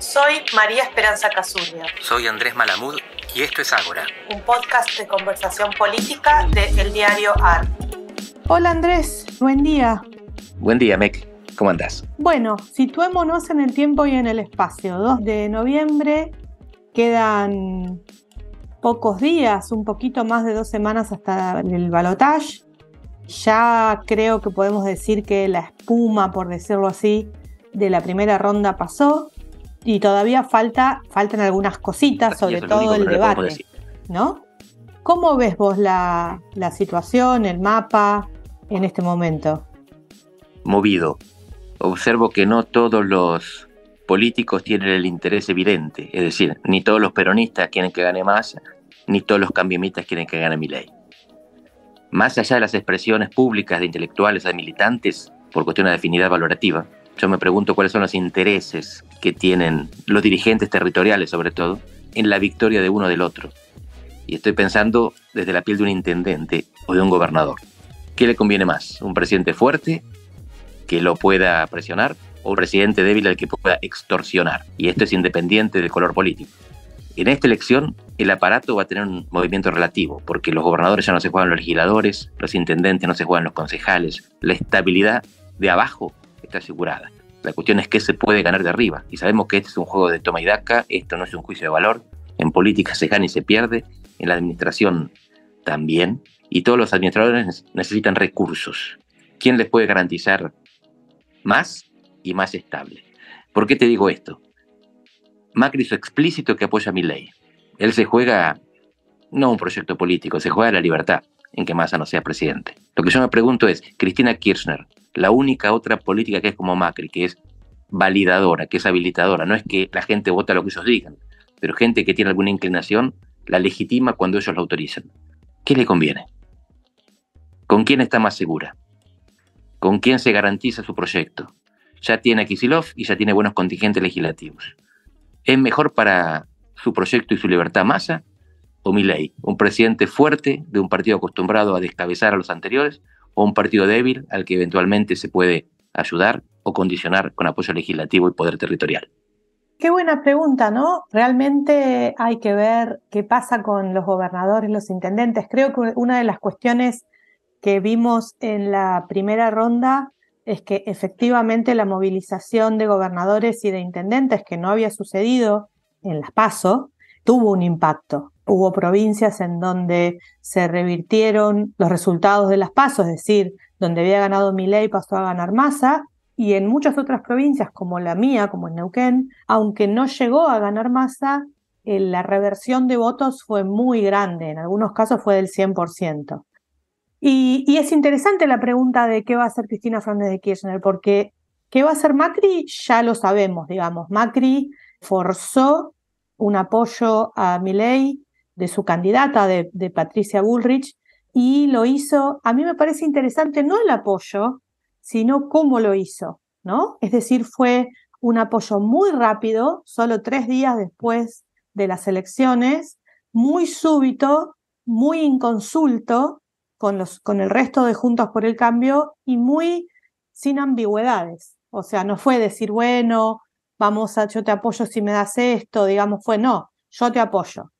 Soy María Esperanza Casurria. Soy Andrés Malamud y esto es Ágora. Un podcast de conversación política de El Diario AR. Hola Andrés, buen día. Buen día, Mec. ¿Cómo andás? Bueno, situémonos en el tiempo y en el espacio. 2 de noviembre, quedan pocos días, un poquito más de dos semanas hasta el balotaje. Ya creo que podemos decir que la espuma, por decirlo así, de la primera ronda pasó y todavía falta, faltan algunas cositas, sobre todo el debate, ¿no? ¿Cómo ves vos la, situación, el mapa en este momento? Movido. Observo que no todos los políticos tienen el interés evidente, es decir, ni todos los peronistas quieren que gane más, ni todos los cambiamistas quieren que gane mi ley. Más allá de las expresiones públicas de intelectuales de militantes por cuestión de afinidad valorativa, yo me pregunto cuáles son los intereses que tienen los dirigentes territoriales, sobre todo, en la victoria de uno del otro. Y estoy pensando desde la piel de un intendente o de un gobernador. ¿Qué le conviene más? ¿Un presidente fuerte que lo pueda presionar o un presidente débil al que pueda extorsionar? Y esto es independiente del color político. En esta elección el aparato va a tener un movimiento relativo, porque los gobernadores ya no se juegan los legisladores, los intendentes no se juegan los concejales, la estabilidad de abajo está asegurada. La cuestión es qué se puede ganar de arriba. Y sabemos que este es un juego de toma y daca, esto no es un juicio de valor. En política se gana y se pierde, en la administración también. Y todos los administradores necesitan recursos. ¿Quién les puede garantizar más y más estable? ¿Por qué te digo esto? Macri hizo explícito que apoya mi ley. Él se juega no un proyecto político, se juega la libertad en que Massa no sea presidente. Lo que yo me pregunto es, Cristina Kirchner, la única otra política que es como Macri, que es validadora, que es habilitadora. No es que la gente vota lo que ellos digan, pero gente que tiene alguna inclinación la legitima cuando ellos la autorizan. ¿Qué le conviene? ¿Con quién está más segura? ¿Con quién se garantiza su proyecto? Ya tiene a Kisilov y ya tiene buenos contingentes legislativos. ¿Es mejor para su proyecto y su libertad masa o ley? un presidente fuerte de un partido acostumbrado a descabezar a los anteriores o un partido débil al que eventualmente se puede ayudar o condicionar con apoyo legislativo y poder territorial. Qué buena pregunta, ¿no? Realmente hay que ver qué pasa con los gobernadores, los intendentes. Creo que una de las cuestiones que vimos en la primera ronda es que efectivamente la movilización de gobernadores y de intendentes, que no había sucedido en las PASO, tuvo un impacto hubo provincias en donde se revirtieron los resultados de las pasos, es decir, donde había ganado Milei pasó a ganar Massa, y en muchas otras provincias como la mía, como en Neuquén, aunque no llegó a ganar Massa, eh, la reversión de votos fue muy grande, en algunos casos fue del 100%. Y, y es interesante la pregunta de qué va a hacer Cristina Fernández de Kirchner, porque qué va a hacer Macri ya lo sabemos, digamos. Macri forzó un apoyo a Milei de su candidata, de, Patricia Bullrich, y lo hizo, a mí me parece interesante no el apoyo, sino cómo lo hizo, ¿no? Es decir, fue un apoyo muy rápido, solo tres días después de las elecciones, muy súbito, muy inconsulto con, los, con el resto de Juntos por el Cambio y muy sin ambigüedades. O sea, no fue decir, bueno, vamos a, yo te apoyo si me das esto, digamos, fue no, yo te apoyo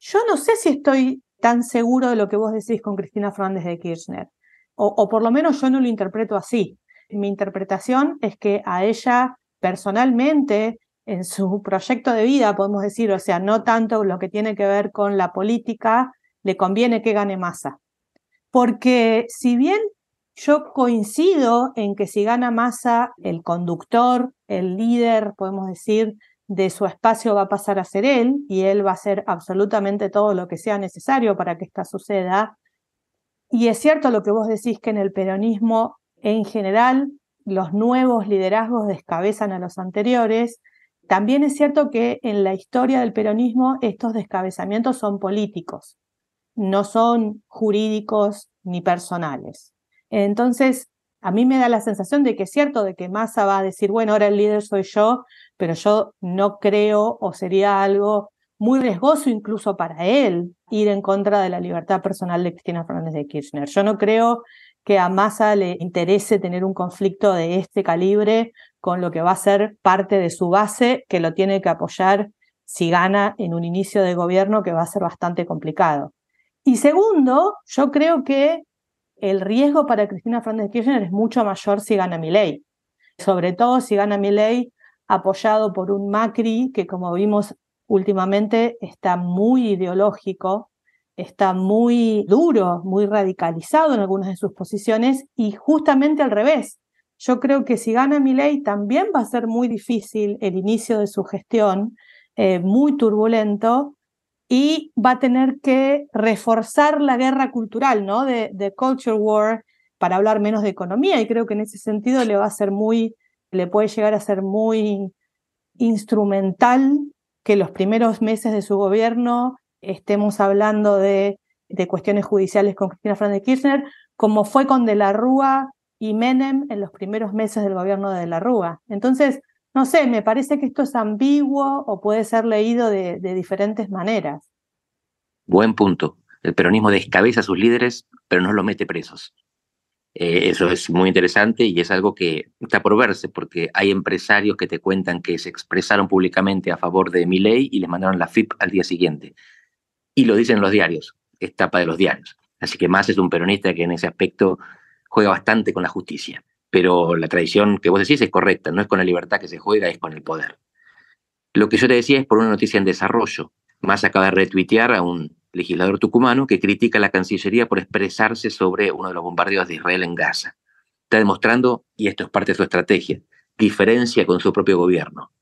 yo no sé si estoy tan seguro de lo que vos decís con Cristina Fernández de Kirchner, o, o por lo menos yo no lo interpreto así. Mi interpretación es que a ella personalmente, en su proyecto de vida, podemos decir, o sea, no tanto lo que tiene que ver con la política, le conviene que gane masa. Porque si bien yo coincido en que si gana masa el conductor, el líder, podemos decir, de su espacio va a pasar a ser él y él va a hacer absolutamente todo lo que sea necesario para que esta suceda. Y es cierto lo que vos decís que en el peronismo en general los nuevos liderazgos descabezan a los anteriores. También es cierto que en la historia del peronismo estos descabezamientos son políticos, no son jurídicos ni personales. Entonces, a mí me da la sensación de que es cierto, de que Massa va a decir, bueno, ahora el líder soy yo, pero yo no creo o sería algo muy riesgoso incluso para él ir en contra de la libertad personal de Cristina Fernández de Kirchner. Yo no creo que a Massa le interese tener un conflicto de este calibre con lo que va a ser parte de su base, que lo tiene que apoyar si gana en un inicio de gobierno que va a ser bastante complicado. Y segundo, yo creo que el riesgo para Cristina Fernández Kirchner es mucho mayor si gana ley Sobre todo si gana ley apoyado por un Macri que, como vimos últimamente, está muy ideológico, está muy duro, muy radicalizado en algunas de sus posiciones y justamente al revés. Yo creo que si gana ley también va a ser muy difícil el inicio de su gestión, eh, muy turbulento, y va a tener que reforzar la guerra cultural, ¿no? De, culture war para hablar menos de economía y creo que en ese sentido le va a ser muy, le puede llegar a ser muy instrumental que los primeros meses de su gobierno estemos hablando de, cuestiones judiciales con Cristina Fernández Kirchner, como fue con De la Rúa y Menem en los primeros meses del gobierno de De la Rúa. Entonces, no sé, me parece que esto es ambiguo o puede ser leído de, diferentes maneras. Buen punto. El peronismo descabeza a sus líderes, pero no los mete presos. Eh, eso es muy interesante y es algo que está por verse, porque hay empresarios que te cuentan que se expresaron públicamente a favor de mi ley y les mandaron la FIP al día siguiente. Y lo dicen los diarios, es tapa de los diarios. Así que más es un peronista que en ese aspecto juega bastante con la justicia. Pero la tradición que vos decís es correcta, no es con la libertad que se juega, es con el poder. Lo que yo te decía es por una noticia en desarrollo. Más acaba de retuitear a un legislador tucumano que critica a la Cancillería por expresarse sobre uno de los bombardeos de Israel en Gaza. Está demostrando, y esto es parte de su estrategia, diferencia con su propio gobierno.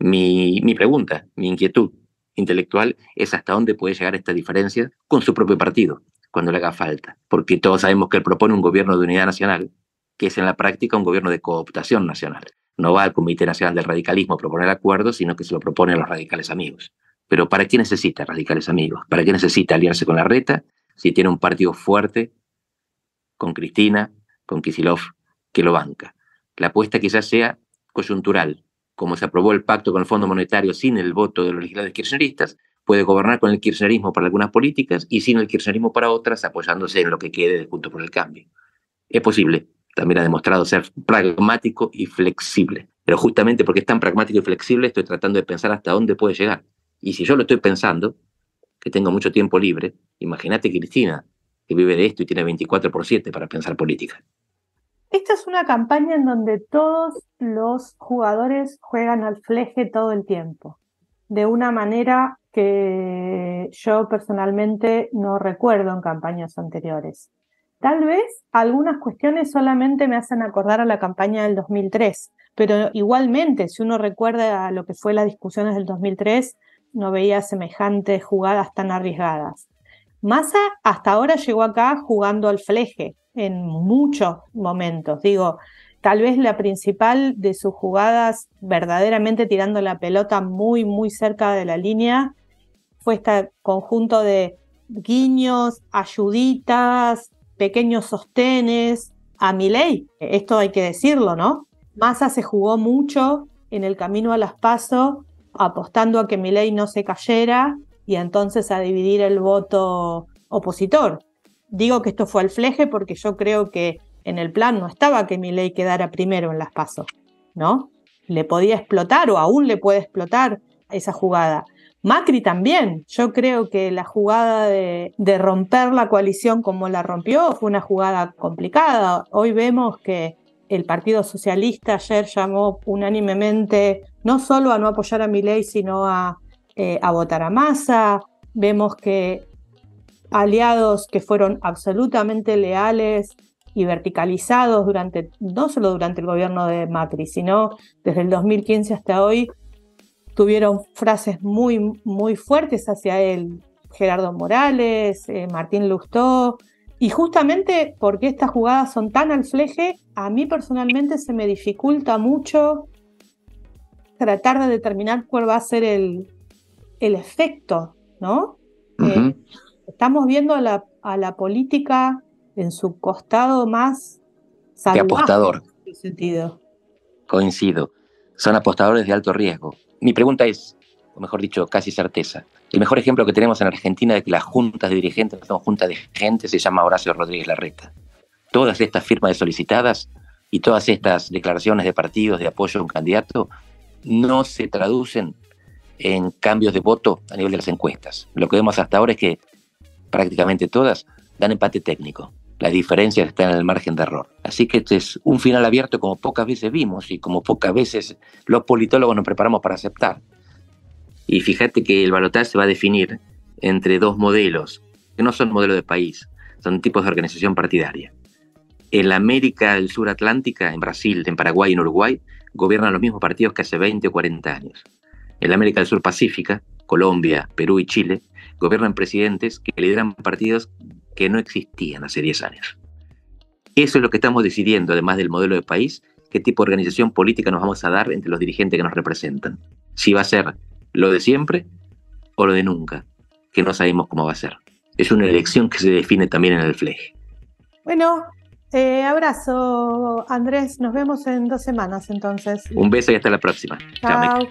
Mi, mi pregunta, mi inquietud intelectual es hasta dónde puede llegar esta diferencia con su propio partido, cuando le haga falta. Porque todos sabemos que él propone un gobierno de unidad nacional, que es en la práctica un gobierno de cooptación nacional. No va al Comité Nacional del Radicalismo a proponer acuerdos, sino que se lo proponen los radicales amigos. Pero ¿para qué necesita radicales amigos? ¿Para qué necesita aliarse con la reta si tiene un partido fuerte con Cristina, con Kisilov, que lo banca? La apuesta quizás sea coyuntural, como se aprobó el pacto con el Fondo Monetario sin el voto de los legisladores kirchneristas, puede gobernar con el kirchnerismo para algunas políticas y sin el kirchnerismo para otras, apoyándose en lo que quede junto con el Cambio. Es posible, también ha demostrado ser pragmático y flexible. Pero justamente porque es tan pragmático y flexible, estoy tratando de pensar hasta dónde puede llegar. Y si yo lo estoy pensando, que tengo mucho tiempo libre, imagínate Cristina, que vive de esto y tiene 24 por 7 para pensar política. Esta es una campaña en donde todos los jugadores juegan al fleje todo el tiempo, de una manera que yo personalmente no recuerdo en campañas anteriores. Tal vez algunas cuestiones solamente me hacen acordar a la campaña del 2003, pero igualmente, si uno recuerda lo que fue las discusiones del 2003, no veía semejantes jugadas tan arriesgadas. Massa hasta ahora llegó acá jugando al fleje en muchos momentos. Digo, tal vez la principal de sus jugadas, verdaderamente tirando la pelota muy, muy cerca de la línea, fue este conjunto de guiños, ayuditas, pequeños sostenes a Milei. Esto hay que decirlo, ¿no? Massa se jugó mucho en el camino a las PASO apostando a que Milei no se cayera y entonces a dividir el voto opositor. Digo que esto fue al fleje porque yo creo que en el plan no estaba que ley quedara primero en las PASO, ¿no? Le podía explotar o aún le puede explotar esa jugada. Macri también. Yo creo que la jugada de, romper la coalición como la rompió fue una jugada complicada. Hoy vemos que el Partido Socialista ayer llamó unánimemente no solo a no apoyar a Milei, sino a, eh, votar a Massa. Vemos que aliados que fueron absolutamente leales y verticalizados durante, no solo durante el gobierno de Macri, sino desde el 2015 hasta hoy, tuvieron frases muy, muy fuertes hacia él. Gerardo Morales, eh, Martín Lustó. Y justamente porque estas jugadas son tan al fleje, a mí personalmente se me dificulta mucho tratar de determinar cuál va a ser el, el efecto, ¿no? Eh, estamos viendo a la, a la, política en su costado más de apostador. Coincido son apostadores de alto riesgo. Mi pregunta es, o mejor dicho, casi certeza. El mejor ejemplo que tenemos en Argentina de que las juntas de dirigentes son juntas de gente se llama Horacio Rodríguez Larreta. Todas estas firmas solicitadas y todas estas declaraciones de partidos de apoyo a un candidato no se traducen en cambios de voto a nivel de las encuestas. Lo que vemos hasta ahora es que prácticamente todas dan empate técnico. Las diferencias están en el margen de error. Así que este es un final abierto como pocas veces vimos y como pocas veces los politólogos nos preparamos para aceptar. Y fíjate que el balotaje se va a definir entre dos modelos, que no son modelos de país, son tipos de organización partidaria. En la América del Sur Atlántica, en Brasil, en Paraguay y en Uruguay, gobiernan los mismos partidos que hace 20 o 40 años. En la América del Sur Pacífica, Colombia, Perú y Chile, gobiernan presidentes que lideran partidos que no existían hace 10 años. Eso es lo que estamos decidiendo, además del modelo de país, qué tipo de organización política nos vamos a dar entre los dirigentes que nos representan. Si va a ser lo de siempre o lo de nunca, que no sabemos cómo va a ser. Es una elección que se define también en el fleje. Bueno, eh, abrazo, Andrés. Nos vemos en dos semanas entonces. Un beso y hasta la próxima. Chao.